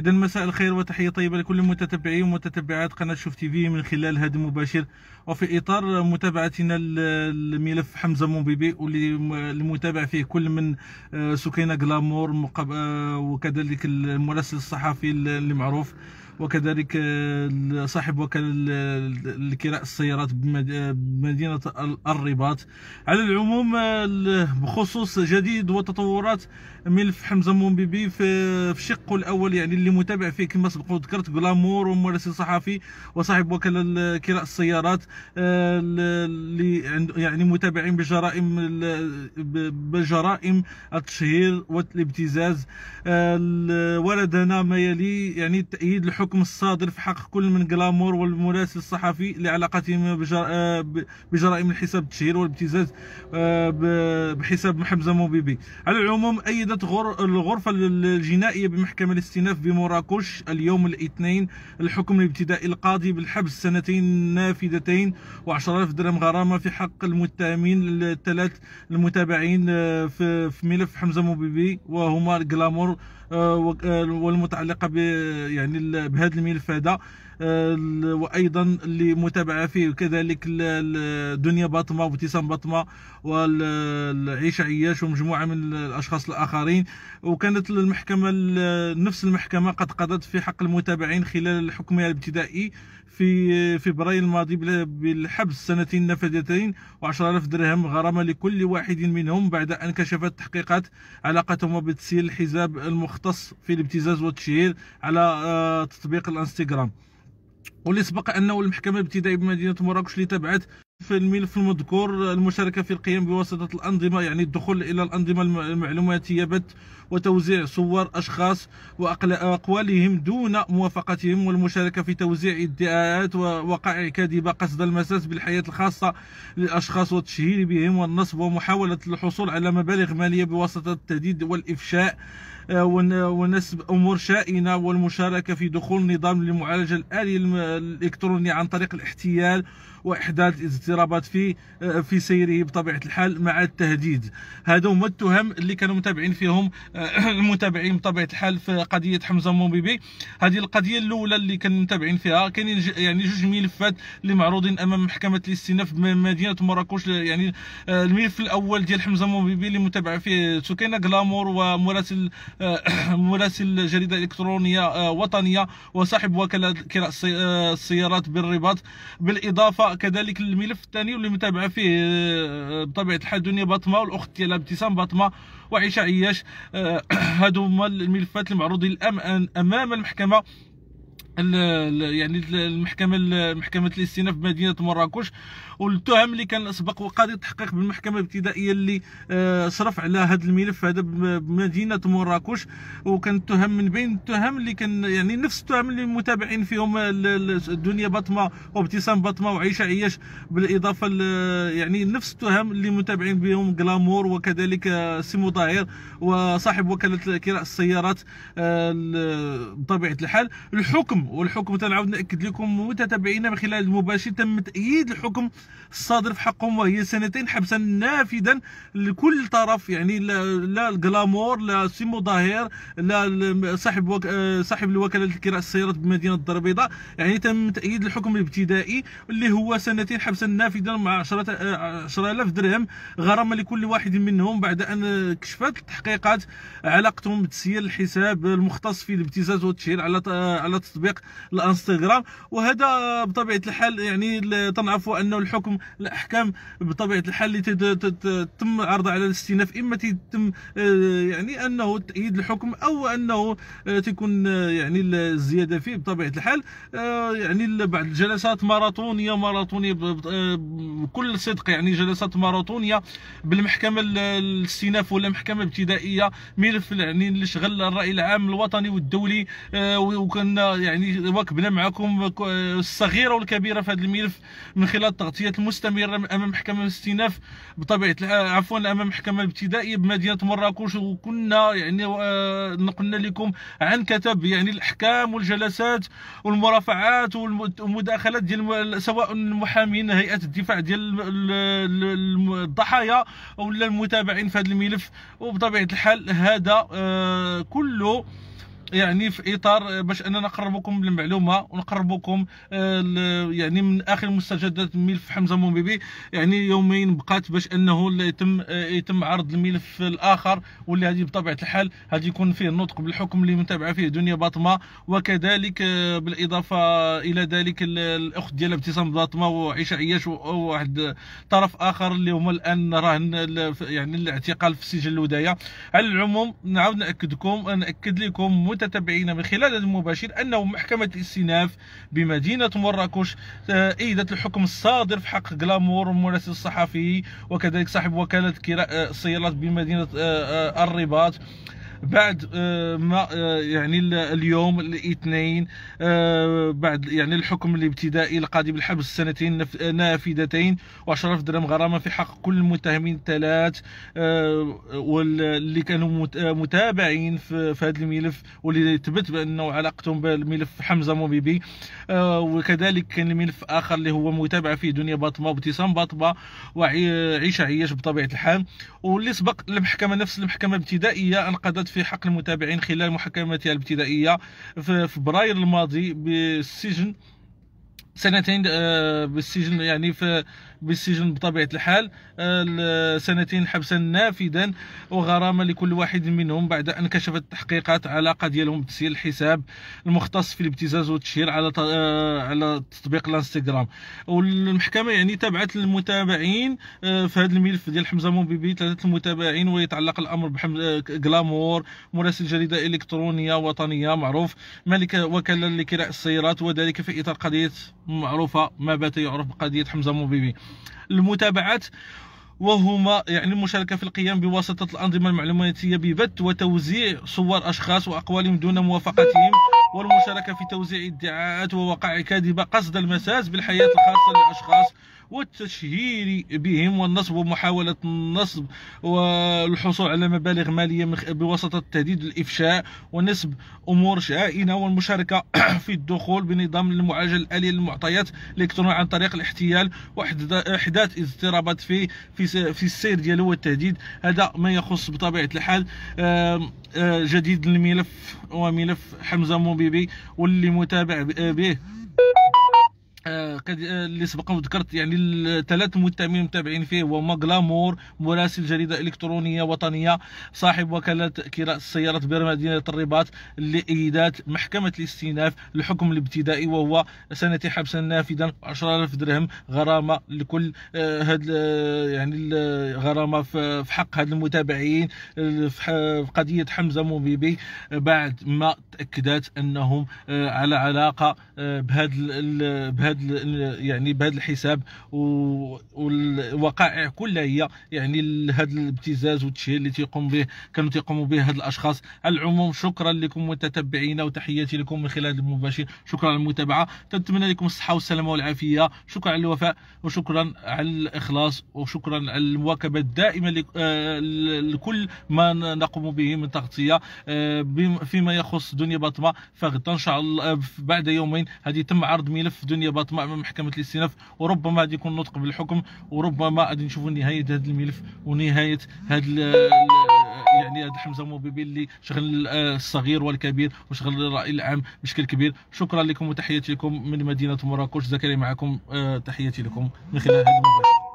اذا مساء الخير وتحيه طيبه لكل متتبعي ومتتبعات قناه شوف تي في من خلال هذا المباشر وفي اطار متابعتنا لملف حمزه مومبيبي واللي المتابع فيه كل من آه، سكينه غلامور آه، وكذلك المراسل الصحفي المعروف وكذلك صاحب وكالة لكراء السيارات بمدينة الرباط على العموم بخصوص جديد وتطورات ملف حمزة مومبيبي في شقه الأول يعني اللي متابع فيه كما سبق وذكرت غلامور ومراسل صحفي وصاحب وكالة لكراء السيارات آه، اللي يعني متابعين بجرائم بجرائم التشهير والابتزاز آه، وردنا ما يلي يعني تأييد الحكم الحكم الصادر في حق كل من غلامور والمراسل الصحفي لعلاقتهم آه، بجرائم الحساب التشهير والابتزاز آه، بحساب حمزه موبيبي على العموم ايدت الغرفه الجنائيه بمحكمه الاستئناف بمراكش اليوم الاثنين الحكم الابتدائي القاضي بالحبس سنتين نافذتين و10000 درهم غرامه في حق المتهمين الثلاث المتابعين آه، في ملف حمزه موبيبي وهما غلامور والمتعلقه ب يعني بهذا الملف هذا آه، وايضا لمتابعه فيه كذلك دنيا باطمه وابتسام باطمه والعيش عياش ومجموعه من الاشخاص الاخرين وكانت المحكمه نفس المحكمه قد قضت في حق المتابعين خلال حكمها الابتدائي في فبراير الماضي بالحبس سنتين نافذتين و10000 درهم غرامه لكل واحد منهم بعد ان كشفت تحقيقات علاقتهما بتسيير الحزاب المختص في الابتزاز والتشهير على آه، تطبيق الانستغرام واللي سبق انه المحكمه الابتدائيه بمدينه مراكش اللي تابعت في الملف المذكور المشاركه في القيام بواسطه الانظمه يعني الدخول الى الانظمه المعلوماتيه بث وتوزيع صور اشخاص واقوالهم دون موافقتهم والمشاركه في توزيع ادعاءات ووقائع كاذبه قصد المساس بالحياه الخاصه للاشخاص والتشهير بهم والنصب ومحاوله الحصول على مبالغ ماليه بواسطه التهديد والافشاء آه، ونسب أمور شائنة والمشاركة في دخول نظام للمعالجة الآلي الإلكتروني عن طريق الاحتيال واحداث اضطرابات في آه، في سيره بطبيعه الحال مع التهديد هذا هما التهم اللي كانوا متابعين فيهم آه، المتابعين بطبيعه الحال في قضيه حمزه موبيبي هذه القضيه الاولى اللي كانوا متابعين فيها كاينين يعني جوج ملفات اللي معروضين امام محكمه الاستئناف بمدينه مراكش يعني آه، الملف الاول ديال حمزه موبيبي اللي متابع فيه سكينه غلامور ومراسل مراسل جريده الكترونيه وطنيه وصاحب وكاله كراء السيارات بالرباط بالاضافه كذلك الملف الثاني واللي متابعه فيه آه، بطبيعه الحال دنيا باطمه والاخت ديالها ابتسام باطمه وعيشه عياش آه، هادو هما الملفات المعروضين امام المحكمه يعني المحكمه محكمه الاستئناف بمدينه مراكش والتهم اللي كان سبق وقاضي التحقيق بالمحكمه الابتدائيه اللي آه، صرف على هذا الملف هذا بمدينه مراكش وكان التهم من بين التهم اللي كان يعني نفس التهم اللي متابعين فيهم الدنيا بطمه وابتسام بطمه وعيشه عياش بالاضافه يعني نفس التهم اللي متابعين بهم جلامور وكذلك آه، سيمو ظاهر وصاحب وكاله كراء السيارات آه، بطبيعه الحال الحكم الحكم والحكم تنعاود ناكد لكم متتبعينا من خلال المباشر تم تاييد الحكم الصادر في حقهم وهي سنتين حبسا نافذا لكل طرف يعني لا الجلامور لا سيمو ظاهر لا صاحب وك... صاحب الوكاله لكراء السيارات بمدينه الدار البيضاء يعني تم تاييد الحكم الابتدائي اللي هو سنتين حبسا نافذا مع 10000 10... درهم غرامه لكل واحد منهم بعد ان كشفت التحقيقات علاقتهم بتسيير الحساب المختص في الابتزاز والتشهير على على تطبيق تطبيق الانستغرام وهذا بطبيعه الحال يعني تنعرفوا انه الحكم الاحكام بطبيعه الحال اللي تتم عرضها على الاستئناف اما تتم آه، يعني انه تأييد الحكم او انه آه، تكون آه، يعني الزياده فيه بطبيعه الحال يعني بعض الجلسات ماراثونيه ماراثونيه بكل صدق يعني جلسات ماراثونيه بالمحكمه الاستئناف ولا محكمه ابتدائيه ملف يعني اللي شغل الراي العام الوطني والدولي وكان يعني يعني واكبنا معكم الصغيره والكبيره في هذا الملف من خلال التغطيات المستمره امام محكمه الاستئناف بطبيعه آه، عفوا امام المحكمه الابتدائيه بمدينه مراكش وكنا يعني آه، نقلنا لكم عن كتب يعني الاحكام والجلسات والمرافعات والمداخلات ديال سواء المحامين هيئه الدفاع ديال الضحايا ولا المتابعين في هذا الملف وبطبيعه الحال هذا آه، كله يعني في اطار آه، باش اننا نقربكم المعلومه ونقربكم آه، يعني من اخر مستجدات ملف حمزه مومبيبي يعني يومين بقات باش انه يتم آه، يتم عرض الملف الاخر واللي هذه بطبيعه الحال هذه يكون فيه النطق بالحكم اللي متابعه فيه دنيا باطمه وكذلك بالاضافه الى ذلك الاخت ديالها ابتسام باطمه وعيشه عياش وواحد طرف اخر اللي هما الان راهن يعني الاعتقال في سجن الودايه على العموم نعاود ناكدكم ناكد لكم المتتبعين من خلال المباشر أنه محكمة الاستئناف بمدينة مراكش آه، أيدت الحكم الصادر في حق غلامور المراسل الصحفي وكذلك صاحب وكالة كراء السيارات آه، بمدينة آه، الرباط بعد آه، ما آه، يعني اليوم الاثنين آه، بعد يعني الحكم الابتدائي القاضي بالحبس سنتين نافذتين و10 درهم غرامه في حق كل المتهمين الثلاث واللي كانوا متابعين في هذا الملف واللي ثبت بانه علاقتهم بالملف حمزه موبيبي وكذلك كان الملف اخر اللي هو متابعه فيه دنيا باطمه وابتسام باطمه وعيشه عياش بطبيعه الحال واللي سبق المحكمه نفس المحكمه الابتدائيه انقذت في حق المتابعين خلال محاكمتها الابتدائية في فبراير الماضي بالسجن سنتين آه، بالسجن يعني في بالسجن بطبيعه الحال آه، سنتين حبسا نافذا وغرامه لكل واحد منهم بعد ان كشفت التحقيقات علاقه ديالهم بتسيير الحساب المختص في الابتزاز والتشهير على آه، على تطبيق الانستغرام والمحكمه يعني تابعت المتابعين آه، في هذا الملف ديال حمزه موبيبي ثلاثه المتابعين ويتعلق الامر بحمزه غلامور مراسل جريده الكترونيه وطنيه معروف مالك وكاله لكراء السيارات وذلك في اطار قضيه معروفه ما بات يعرف بقضيه حمزه موبيبي المتابعات وهما يعني المشاركه في القيام بواسطه الانظمه المعلوماتيه ببث وتوزيع صور اشخاص واقوالهم دون موافقتهم والمشاركه في توزيع ادعاءات ووقائع كاذبه قصد المساس بالحياه الخاصه لاشخاص والتشهير بهم والنصب ومحاولة النصب والحصول على مبالغ مالية بواسطة التهديد الإفشاء ونسب أمور شائنة والمشاركة في الدخول بنظام المعالجة الآلي للمعطيات الإلكترونية عن طريق الاحتيال وإحداث اضطرابات في في في السير ديالو والتهديد هذا ما يخص بطبيعة الحال آه، جديد الملف وملف حمزة موبيبي واللي متابع آه، به آه، آه، اللي سبق وذكرت يعني الثلاث متهمين متابعين فيه هو ماغلامور مراسل جريده الكترونيه وطنيه صاحب وكاله كراء السيارات بمدينه الرباط لايدات محكمه الاستئناف الحكم الابتدائي وهو سنه حبس نافذا 10000 درهم غرامه لكل آه، هاد يعني غرامه في حق هاد المتابعين في قضيه حمزه موبيبي بعد ما تاكدت انهم على علاقه بهذا بهاد بهذا يعني بهذا الحساب والوقائع كلها هي يعني هذا الابتزاز والتشهير اللي تيقوم به كانوا تيقوموا به هاد الاشخاص على العموم شكرا لكم متتبعينا وتحياتي لكم من خلال المباشر شكرا على المتابعه تتمنى لكم الصحه والسلامه والعافيه شكرا على الوفاء وشكرا على الاخلاص وشكرا على المواكبه الدائمه آه، لكل ما نقوم به من تغطيه آه، فيما يخص دنيا باطمه فغدا ان شاء الله آه، بعد يومين هذه تم عرض ملف دنيا بطمة مع محكمه الاستئناف وربما غادي يكون نطق بالحكم وربما غادي نشوفوا نهايه هذا الملف ونهايه هذا يعني هذا حمزه موبيبي اللي شغل الصغير والكبير وشغل الراي العام بشكل كبير شكرا لكم وتحياتي لكم من مدينه مراكش زكريا معكم آه، تحياتي لكم من خلال هذا المباشر